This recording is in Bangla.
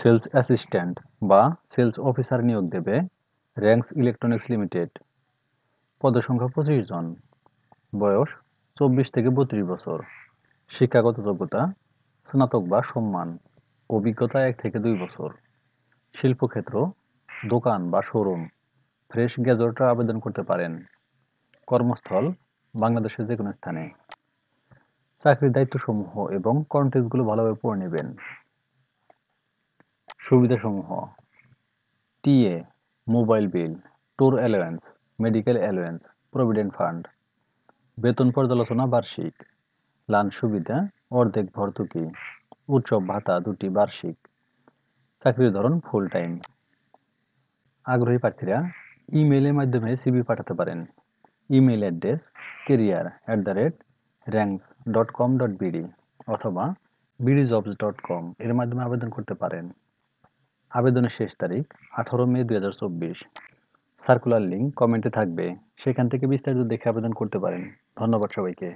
সেলস অ্যাসিস্ট্যান্ট বা সেলস অফিসার নিয়োগ দেবে র্যাঙ্কস ইলেকট্রনিক্স লিমিটেড পদসংখ্যা পঁচিশ জন বয়স চব্বিশ থেকে বত্রিশ বছর শিক্ষাগত যোগ্যতা স্নাতক বা সম্মান অভিজ্ঞতা এক থেকে দুই বছর শিল্পক্ষেত্র দোকান বা শোরুম ফ্রেশ গ্যাজেটরা আবেদন করতে পারেন কর্মস্থল বাংলাদেশের যে কোনো স্থানে চাকরির দায়িত্বসমূহ এবং কন্টেন্টগুলো ভালোভাবে পড়ে নেবেন সুবিধাসমূহ TA mobile bill tour allowance medical allowance provident fund বেতন পর্যালোচনা বার্ষিক লান সুবিধা অর্ধেক ভর্তুকি উৎসব ভাতা দুটি বার্ষিক চাকরির ধরন ফুল টাইম আগ্রহী প্রার্থীরা ইমেইলের মাধ্যমে সিবি পাঠাতে পারেন email address career at the rate Rangs dot com dot BD অথবা বিডি জবস ডট কম এর মাধ্যমে আবেদন করতে পারেন আবেদনের শেষ তারিখ আঠারো মে দুই সার্কুলার লিঙ্ক কমেন্টে থাকবে সেখান থেকে বিস্তারিত দেখে আবেদন করতে পারেন ধন্যবাদ সবাইকে